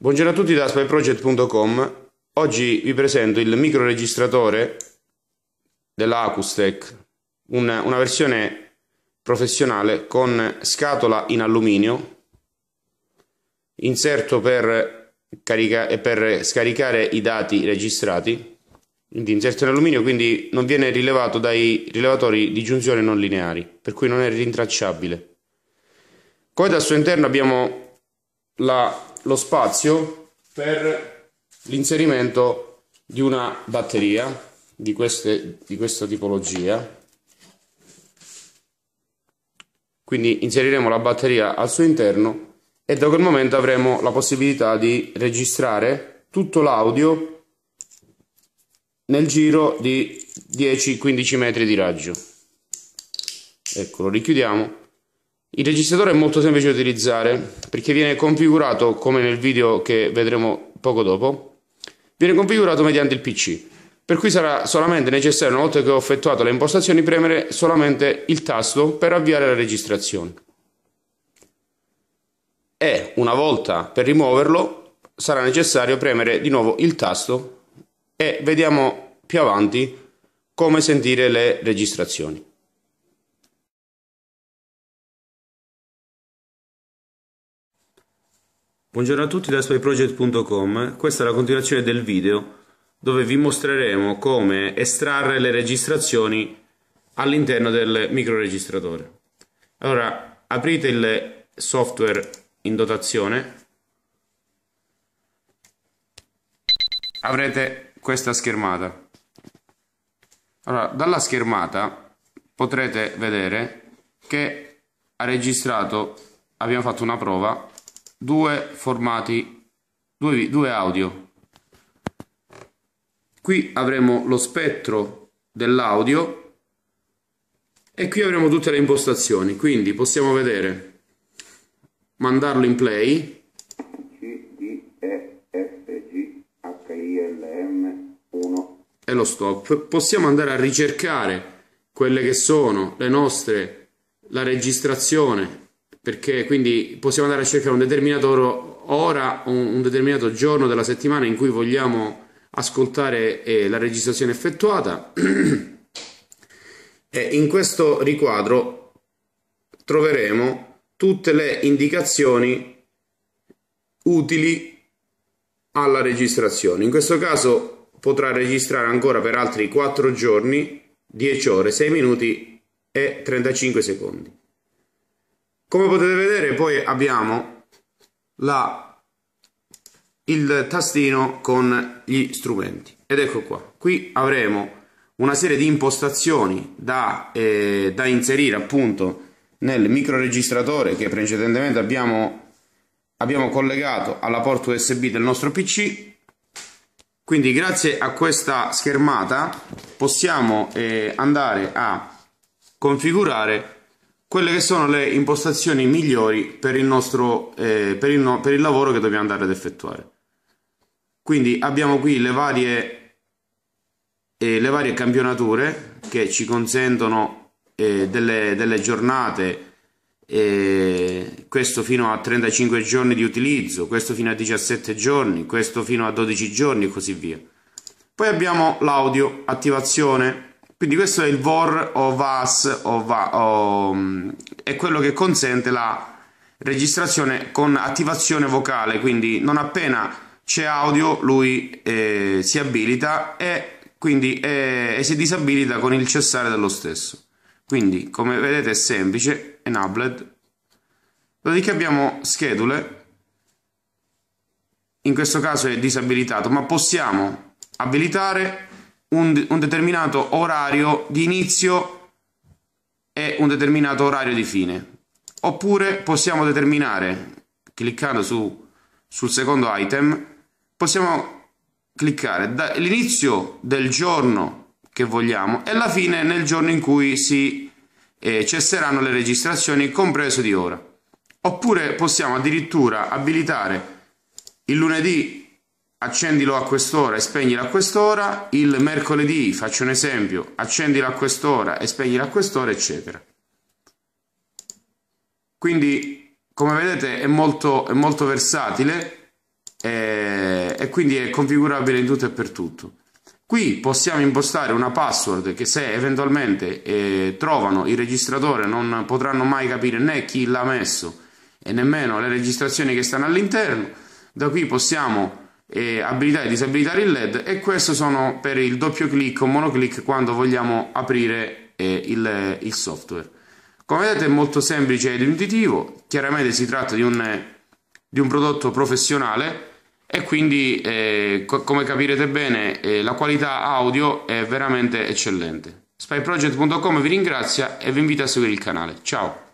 Buongiorno a tutti da spyproject.com. Oggi vi presento il microregistratore della Acustec, una, una versione professionale con scatola in alluminio, inserto per, carica- per scaricare i dati registrati, quindi inserto in alluminio, quindi non viene rilevato dai rilevatori di giunzione non lineari, per cui non è rintracciabile. Poi dal suo interno abbiamo la, lo spazio per l'inserimento di una batteria di, queste, di questa tipologia quindi inseriremo la batteria al suo interno e da quel momento avremo la possibilità di registrare tutto l'audio nel giro di 10-15 metri di raggio. Eccolo, richiudiamo il registratore è molto semplice da utilizzare perché viene configurato, come nel video che vedremo poco dopo, viene configurato mediante il PC, per cui sarà solamente necessario, una volta che ho effettuato le impostazioni, premere solamente il tasto per avviare la registrazione. E una volta per rimuoverlo sarà necessario premere di nuovo il tasto e vediamo più avanti come sentire le registrazioni. Buongiorno a tutti da spyproject.com, questa è la continuazione del video dove vi mostreremo come estrarre le registrazioni all'interno del microregistratore. Allora, aprite il software in dotazione, avrete questa schermata. Allora, dalla schermata potrete vedere che ha registrato, abbiamo fatto una prova due formati, due, due audio. Qui avremo lo spettro dell'audio e qui avremo tutte le impostazioni, quindi possiamo vedere mandarlo in play e lo stop possiamo andare a ricercare quelle che sono le nostre la registrazione perché quindi possiamo andare a cercare un determinato ora, o un, determinato giorno della settimana in cui vogliamo ascoltare eh, la registrazione effettuata. e in questo riquadro troveremo tutte le indicazioni utili alla registrazione. In questo caso potrà registrare ancora per altri 4 giorni, 10 ore, 6 minuti e 35 secondi. Come potete vedere poi abbiamo la, il tastino con gli strumenti ed ecco qua. Qui avremo una serie di impostazioni da, eh, da inserire appunto nel microregistratore che precedentemente abbiamo, abbiamo collegato alla porta USB del nostro PC quindi grazie a questa schermata possiamo eh, andare a configurare quelle che sono le impostazioni migliori per il, nostro, eh, per il, no, per il lavoro che dobbiamo andare ad effettuare. Quindi abbiamo qui le varie, eh, le varie campionature che ci consentono eh, delle, delle, giornate, eh, questo fino a 35 giorni di utilizzo, questo fino a 17 giorni, questo fino a 12 giorni e così via. Poi abbiamo l'audio, attivazione, quindi questo è il VOR o VAS o va, o, mm, è quello che consente la registrazione con attivazione vocale, quindi non appena c'è audio lui eh, si abilita e quindi eh, e si disabilita con il cessare dello stesso. Quindi come vedete è semplice, enabled. Dopodiché abbiamo schedule, in questo caso è disabilitato, ma possiamo abilitare un, un determinato orario di inizio e un determinato orario di fine. Oppure possiamo determinare, cliccando su, sul secondo item, possiamo cliccare dall'inizio del giorno che vogliamo e la fine nel giorno in cui si eh, cesseranno le registrazioni, compreso di ora. Oppure possiamo addirittura abilitare il lunedì accendilo a quest'ora e spegnilo a quest'ora, il mercoledì, faccio un esempio, accendilo a quest'ora e spegnilo a quest'ora, eccetera. Quindi, come vedete, è molto, è molto versatile e, eh, e quindi è configurabile in tutto e per tutto. Qui possiamo impostare una password che se eventualmente eh, trovano il registratore non potranno mai capire né chi l'ha messo e nemmeno le registrazioni che stanno all'interno. Da qui possiamo eh, abilitare e disabilitare il LED e questo sono per il doppio clic o monoclic quando vogliamo aprire eh, il, il, software. Come vedete è molto semplice ed intuitivo, chiaramente si tratta di un, di un prodotto professionale e quindi eh, co come capirete bene eh, la qualità audio è veramente eccellente. SpyProject.com vi ringrazia e vi invito a seguire il canale. Ciao!